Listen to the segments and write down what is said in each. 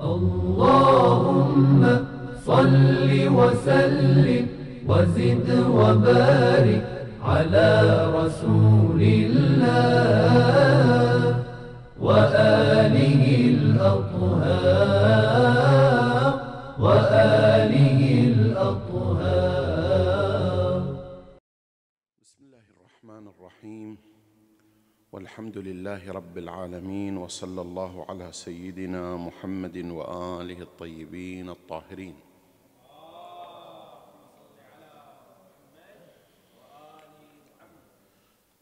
اللهم صل وسلم وزد وبارك على رسول الله وآله الأطهار وآله الأطهار بسم الله الرحمن الرحيم والحمد لله رب العالمين وصلى الله على سيدنا محمد واله الطيبين الطاهرين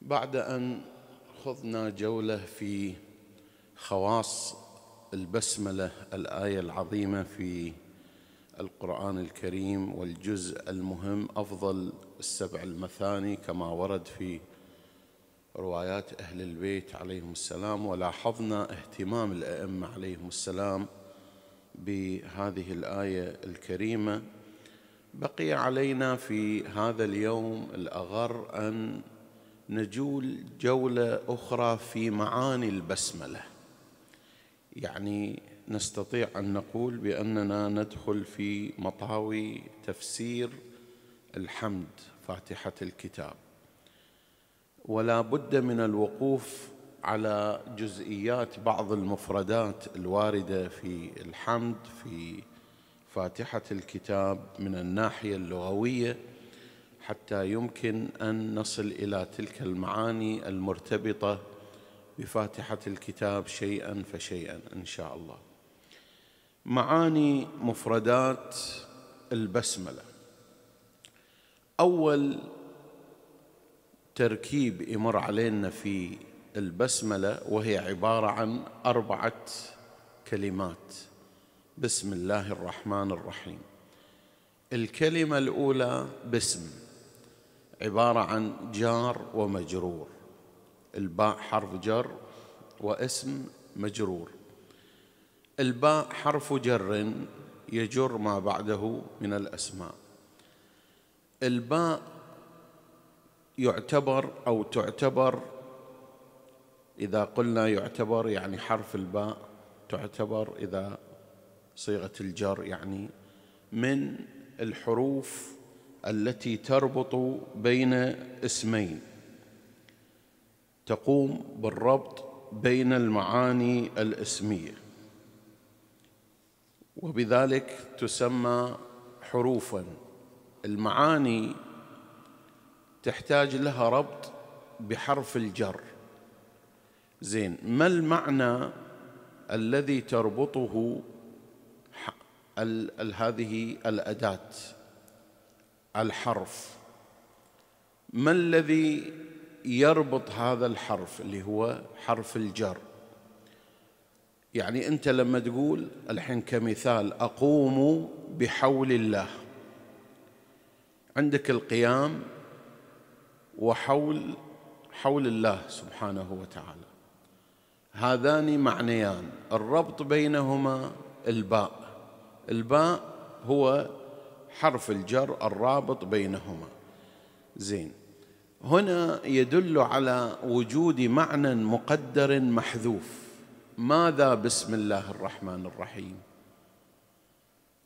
بعد ان خضنا جوله في خواص البسمله الايه العظيمه في القران الكريم والجزء المهم افضل السبع المثاني كما ورد في روايات أهل البيت عليهم السلام ولاحظنا اهتمام الأئمة عليهم السلام بهذه الآية الكريمة بقي علينا في هذا اليوم الأغر أن نجول جولة أخرى في معاني البسملة يعني نستطيع أن نقول بأننا ندخل في مطاوي تفسير الحمد فاتحة الكتاب ولا بد من الوقوف على جزئيات بعض المفردات الوارده في الحمد في فاتحه الكتاب من الناحيه اللغويه حتى يمكن ان نصل الى تلك المعاني المرتبطه بفاتحه الكتاب شيئا فشيئا ان شاء الله معاني مفردات البسمله اول تركيب يمر علينا في البسملة وهي عبارة عن أربعة كلمات بسم الله الرحمن الرحيم الكلمة الأولى بسم عبارة عن جار ومجرور الباء حرف جر واسم مجرور الباء حرف جر يجر ما بعده من الأسماء الباء يعتبر او تعتبر اذا قلنا يعتبر يعني حرف الباء تعتبر اذا صيغه الجر يعني من الحروف التي تربط بين اسمين تقوم بالربط بين المعاني الاسميه وبذلك تسمى حروفا المعاني تحتاج لها ربط بحرف الجر زين ما المعنى الذي تربطه هذه الأداة الحرف ما الذي يربط هذا الحرف اللي هو حرف الجر يعني أنت لما تقول الحين كمثال أقوم بحول الله عندك القيام وحول حول الله سبحانه وتعالى هذان معنيان الربط بينهما الباء الباء هو حرف الجر الرابط بينهما زين هنا يدل على وجود معنى مقدر محذوف ماذا بسم الله الرحمن الرحيم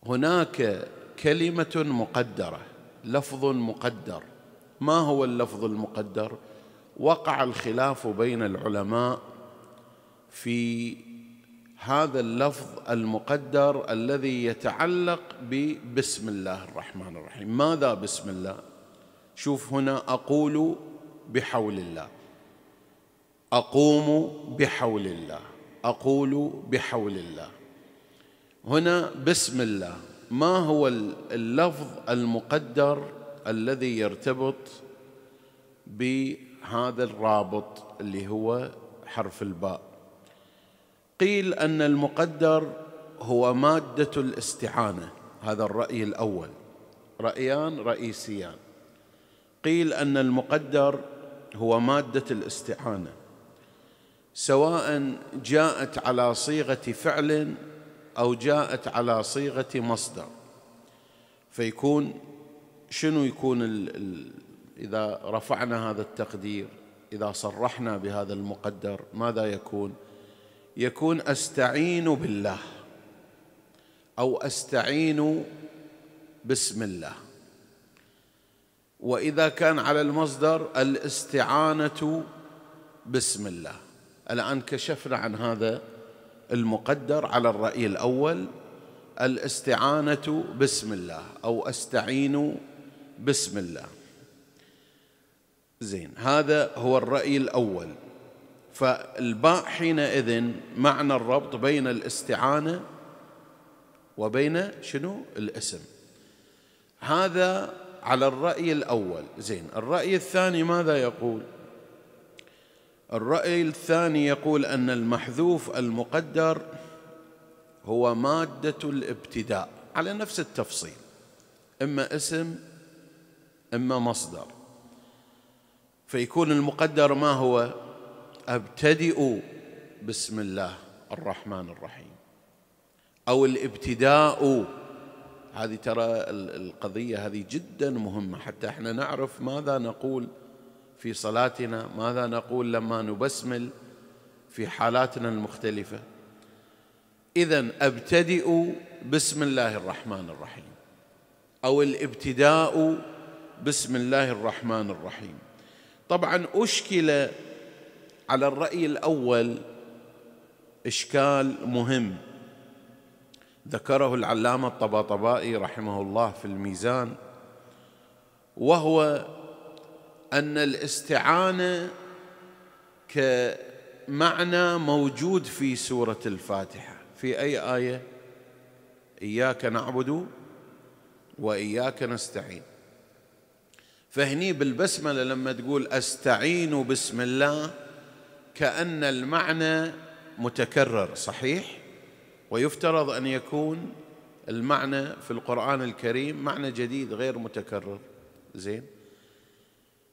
هناك كلمه مقدره لفظ مقدر ما هو اللفظ المقدر وقع الخلاف بين العلماء في هذا اللفظ المقدر الذي يتعلق ببسم الله الرحمن الرحيم ماذا بسم الله شوف هنا اقول بحول الله اقوم بحول الله اقول بحول الله هنا بسم الله ما هو اللفظ المقدر الذي يرتبط بهذا الرابط اللي هو حرف الباء قيل ان المقدر هو ماده الاستعانه هذا الراي الاول رايان رئيسيان قيل ان المقدر هو ماده الاستعانه سواء جاءت على صيغه فعل او جاءت على صيغه مصدر فيكون شنو يكون ال ال إذا رفعنا هذا التقدير إذا صرحنا بهذا المقدر ماذا يكون يكون أستعين بالله أو أستعين بسم الله وإذا كان على المصدر الاستعانة بسم الله الآن كشفنا عن هذا المقدر على الرأي الأول الاستعانة بسم الله أو أستعين بسم الله زين هذا هو الرأي الأول فالباء حينئذ معنى الربط بين الاستعانة وبين شنو الاسم هذا على الرأي الأول زين الرأي الثاني ماذا يقول الرأي الثاني يقول أن المحذوف المقدر هو مادة الابتداء على نفس التفصيل إما اسم إما مصدر فيكون المقدر ما هو أبتدئ بسم الله الرحمن الرحيم أو الابتداء هذه ترى القضية هذه جدا مهمة حتى احنا نعرف ماذا نقول في صلاتنا ماذا نقول لما نبسمل في حالاتنا المختلفة إذا أبتدئ بسم الله الرحمن الرحيم أو الابتداء بسم الله الرحمن الرحيم طبعا أشكل على الرأي الأول إشكال مهم ذكره العلامة الطباطبائي رحمه الله في الميزان وهو أن الاستعانة كمعنى موجود في سورة الفاتحة في أي آية إياك نعبد وإياك نستعين فهني بالبسملة لما تقول أستعين بسم الله كأن المعنى متكرر صحيح ويفترض أن يكون المعنى في القرآن الكريم معنى جديد غير متكرر زين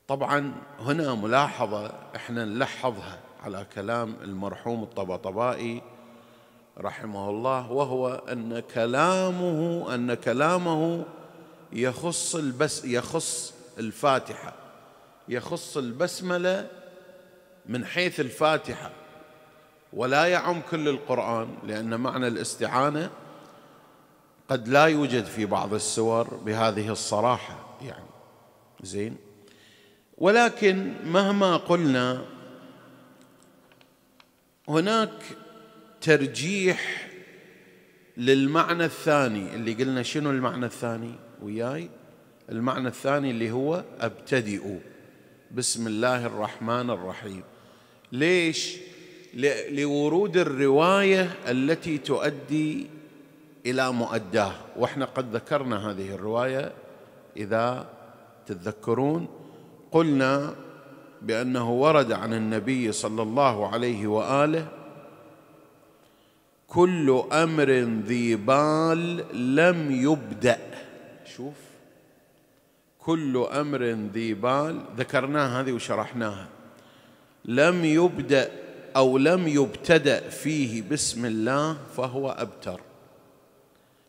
طبعا هنا ملاحظة احنا نلحظها على كلام المرحوم الطبطبائي رحمه الله وهو أن كلامه أن كلامه يخص البس يخص الفاتحة يخص البسملة من حيث الفاتحة ولا يعم كل القرآن لأن معنى الاستعانة قد لا يوجد في بعض السور بهذه الصراحة يعني زين ولكن مهما قلنا هناك ترجيح للمعنى الثاني اللي قلنا شنو المعنى الثاني وياي المعنى الثاني اللي هو أبتدئ بسم الله الرحمن الرحيم ليش؟ لورود الرواية التي تؤدي إلى مؤداه وإحنا قد ذكرنا هذه الرواية إذا تتذكرون قلنا بأنه ورد عن النبي صلى الله عليه وآله كل امر ذي بال لم يبدا شوف كل امر ذي بال ذكرناها هذه وشرحناها لم يبدا او لم يبتدا فيه بسم الله فهو ابتر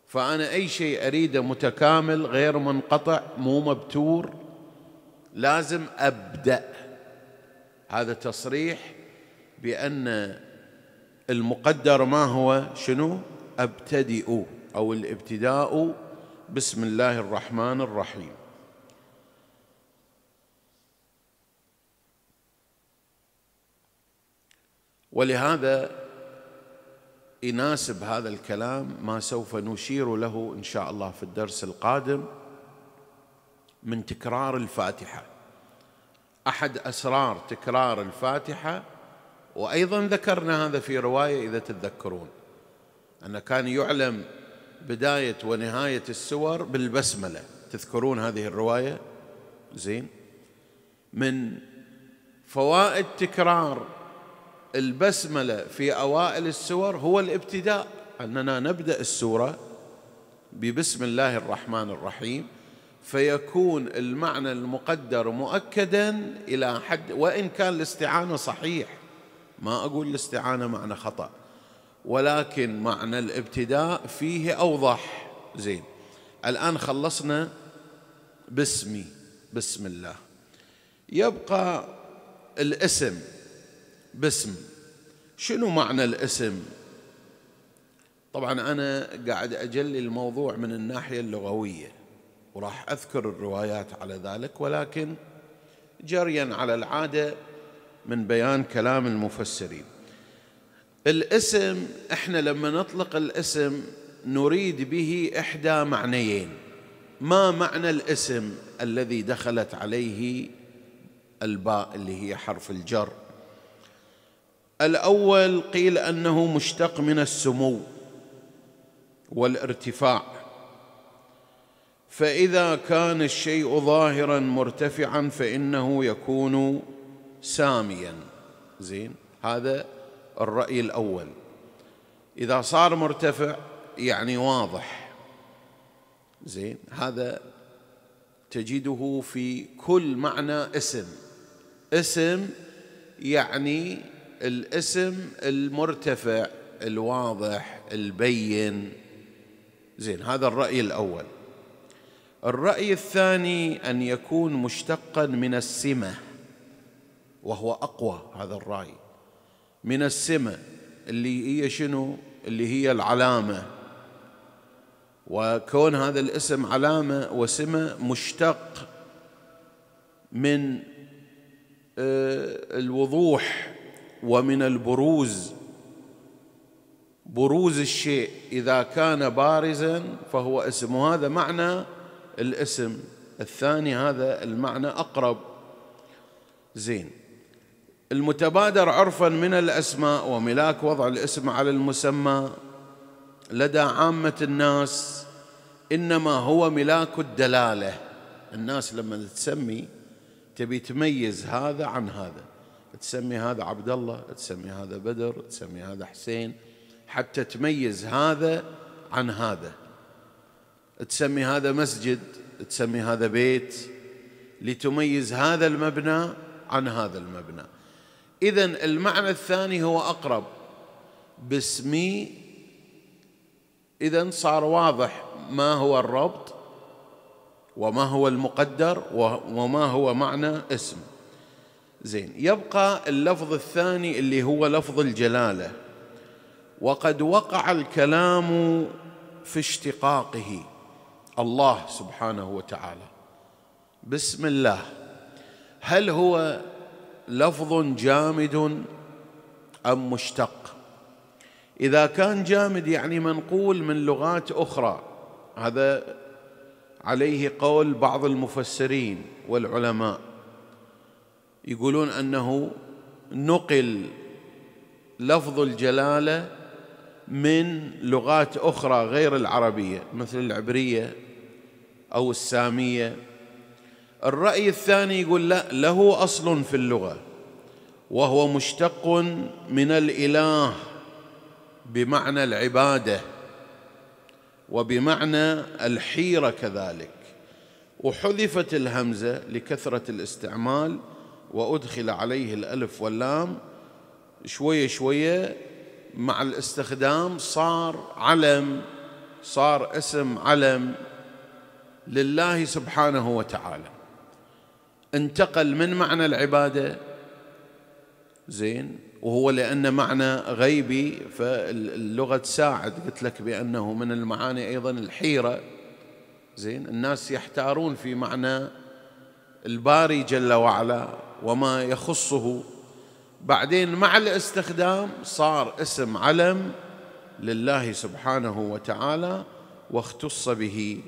فانا اي شيء اريده متكامل غير منقطع مو مبتور لازم ابدا هذا تصريح بان المقدر ما هو شنو ابتدئ او الابتداء بسم الله الرحمن الرحيم ولهذا يناسب هذا الكلام ما سوف نشير له ان شاء الله في الدرس القادم من تكرار الفاتحه احد اسرار تكرار الفاتحه وايضا ذكرنا هذا في روايه اذا تتذكرون ان كان يعلم بدايه ونهايه السور بالبسمله تذكرون هذه الروايه زين من فوائد تكرار البسملة في أوائل السور هو الابتداء أننا نبدأ السورة ببسم الله الرحمن الرحيم فيكون المعنى المقدر مؤكدا إلى حد وإن كان الاستعانة صحيح ما أقول الاستعانة معنى خطأ ولكن معنى الابتداء فيه أوضح زين الآن خلصنا باسمي بسم الله يبقى الاسم باسم شنو معنى الاسم طبعا أنا قاعد أجلي الموضوع من الناحية اللغوية وراح أذكر الروايات على ذلك ولكن جريا على العادة من بيان كلام المفسرين الاسم احنا لما نطلق الاسم نريد به إحدى معنيين ما معنى الاسم الذي دخلت عليه الباء اللي هي حرف الجر الاول قيل انه مشتق من السمو والارتفاع فاذا كان الشيء ظاهرا مرتفعا فانه يكون ساميا زين هذا الراي الاول اذا صار مرتفع يعني واضح زين هذا تجده في كل معنى اسم اسم يعني الاسم المرتفع الواضح البين زين هذا الرأي الأول الرأي الثاني أن يكون مشتقا من السمة وهو أقوى هذا الرأي من السمة اللي هي شنو اللي هي العلامة وكون هذا الاسم علامة وسمة مشتق من آه، الوضوح ومن البروز بروز الشيء اذا كان بارزا فهو اسم وهذا معنى الاسم الثاني هذا المعنى اقرب زين المتبادر عرفا من الاسماء وملاك وضع الاسم على المسمى لدى عامه الناس انما هو ملاك الدلاله الناس لما تسمي تبي تميز هذا عن هذا تسمي هذا عبد الله تسمي هذا بدر تسمي هذا حسين حتى تميز هذا عن هذا تسمي هذا مسجد تسمي هذا بيت لتميز هذا المبنى عن هذا المبنى إذا المعنى الثاني هو أقرب باسمي إذا صار واضح ما هو الربط وما هو المقدر وما هو معنى اسم زين يبقى اللفظ الثاني اللي هو لفظ الجلاله وقد وقع الكلام في اشتقاقه الله سبحانه وتعالى بسم الله هل هو لفظ جامد ام مشتق اذا كان جامد يعني منقول من لغات اخرى هذا عليه قول بعض المفسرين والعلماء يقولون انه نقل لفظ الجلاله من لغات اخرى غير العربيه مثل العبريه او الساميه الراي الثاني يقول لا له اصل في اللغه وهو مشتق من الاله بمعنى العباده وبمعنى الحيره كذلك وحذفت الهمزه لكثره الاستعمال وأدخل عليه الألف واللام شوية شوية مع الاستخدام صار علم صار اسم علم لله سبحانه وتعالى انتقل من معنى العبادة زين وهو لأن معنى غيبي فاللغة تساعد قلت لك بأنه من المعاني أيضا الحيرة زين الناس يحتارون في معنى الباري جل وعلا وما يخصه بعدين مع الاستخدام صار اسم علم لله سبحانه وتعالى واختص به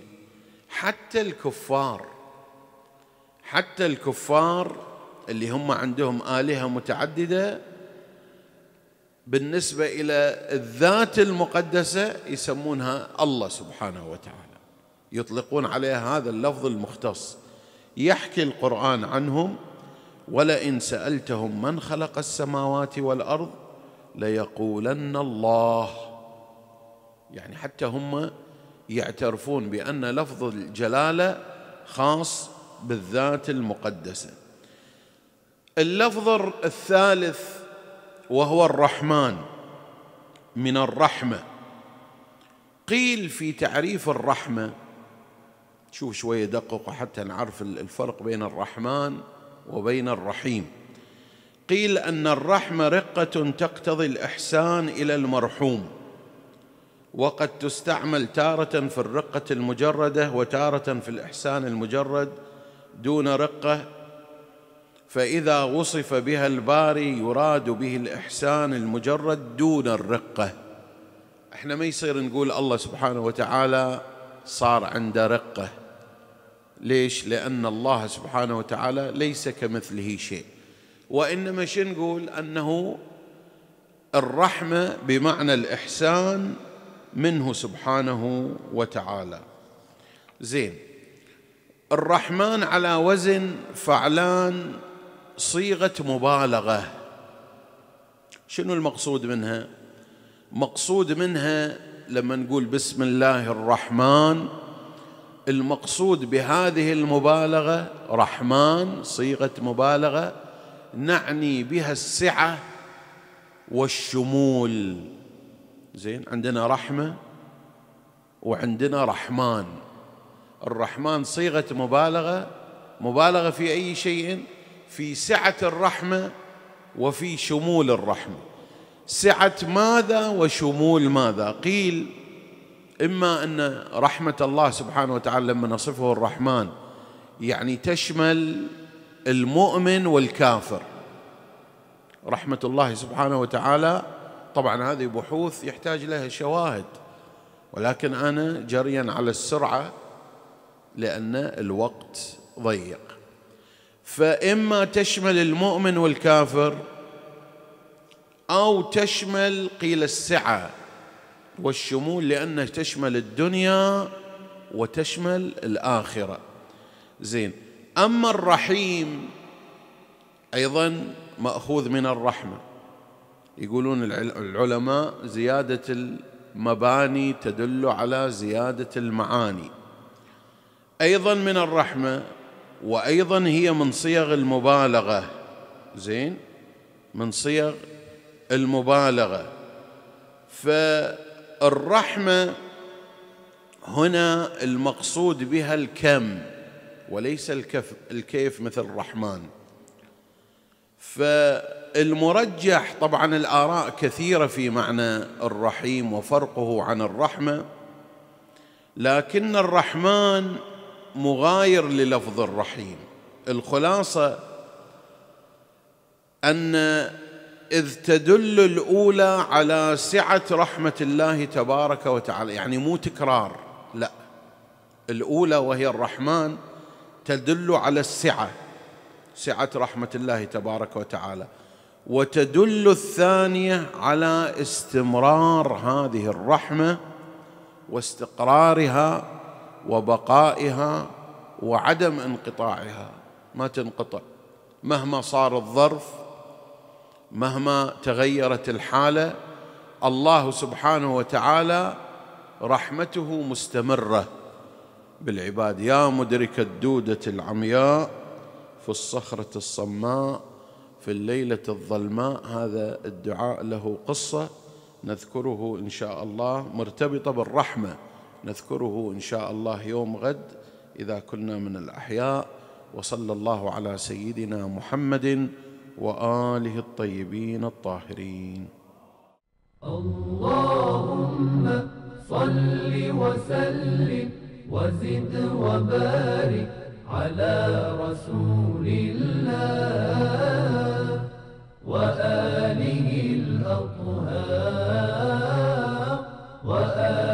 حتى الكفار حتى الكفار اللي هم عندهم آلهة متعددة بالنسبة إلى الذات المقدسة يسمونها الله سبحانه وتعالى يطلقون عليها هذا اللفظ المختص يحكي القرآن عنهم ولئن سالتهم من خلق السماوات والارض ليقولن الله يعني حتى هم يعترفون بان لفظ الجلاله خاص بالذات المقدسه اللفظ الثالث وهو الرحمن من الرحمه قيل في تعريف الرحمه شوف شويه دققوا حتى نعرف الفرق بين الرحمن وبين الرحيم قيل ان الرحمه رقه تقتضي الاحسان الى المرحوم وقد تستعمل تاره في الرقه المجرده وتاره في الاحسان المجرد دون رقه فاذا وصف بها الباري يراد به الاحسان المجرد دون الرقه احنا ما يصير نقول الله سبحانه وتعالى صار عنده رقه ليش؟ لأن الله سبحانه وتعالى ليس كمثله شيء وإنما نقول أنه الرحمة بمعنى الإحسان منه سبحانه وتعالى زين الرحمن على وزن فعلان صيغة مبالغة شنو المقصود منها؟ مقصود منها لما نقول بسم الله الرحمن المقصود بهذه المبالغه رحمن صيغه مبالغه نعني بها السعه والشمول زين عندنا رحمه وعندنا رحمن الرحمن صيغه مبالغه مبالغه في اي شيء في سعه الرحمه وفي شمول الرحمه سعه ماذا وشمول ماذا قيل إما أن رحمة الله سبحانه وتعالى لما نصفه الرحمن يعني تشمل المؤمن والكافر رحمة الله سبحانه وتعالى طبعا هذه بحوث يحتاج لها شواهد ولكن أنا جريا على السرعة لأن الوقت ضيق فإما تشمل المؤمن والكافر أو تشمل قيل السعة والشمول لأنه تشمل الدنيا وتشمل الآخرة زين أما الرحيم أيضا مأخوذ من الرحمة يقولون العلماء زيادة المباني تدل على زيادة المعاني أيضا من الرحمة وأيضا هي من صيغ المبالغة زين من صيغ المبالغة ف الرحمه هنا المقصود بها الكم وليس الكف الكيف مثل الرحمن فالمرجح طبعا الاراء كثيره في معنى الرحيم وفرقه عن الرحمه لكن الرحمن مغاير للفظ الرحيم الخلاصه ان إذ تدل الأولى على سعة رحمة الله تبارك وتعالى يعني مو تكرار لا الأولى وهي الرحمن تدل على السعة سعة رحمة الله تبارك وتعالى وتدل الثانية على استمرار هذه الرحمة واستقرارها وبقائها وعدم انقطاعها ما تنقطع مهما صار الظرف مهما تغيرت الحاله الله سبحانه وتعالى رحمته مستمره بالعباد يا مدرك الدوده العمياء في الصخره الصماء في الليله الظلماء هذا الدعاء له قصه نذكره ان شاء الله مرتبطه بالرحمه نذكره ان شاء الله يوم غد اذا كنا من الاحياء وصلى الله على سيدنا محمد واله الطيبين الطاهرين اللهم صل وسلم وزد وبارك على رسول الله واله الاطهار واله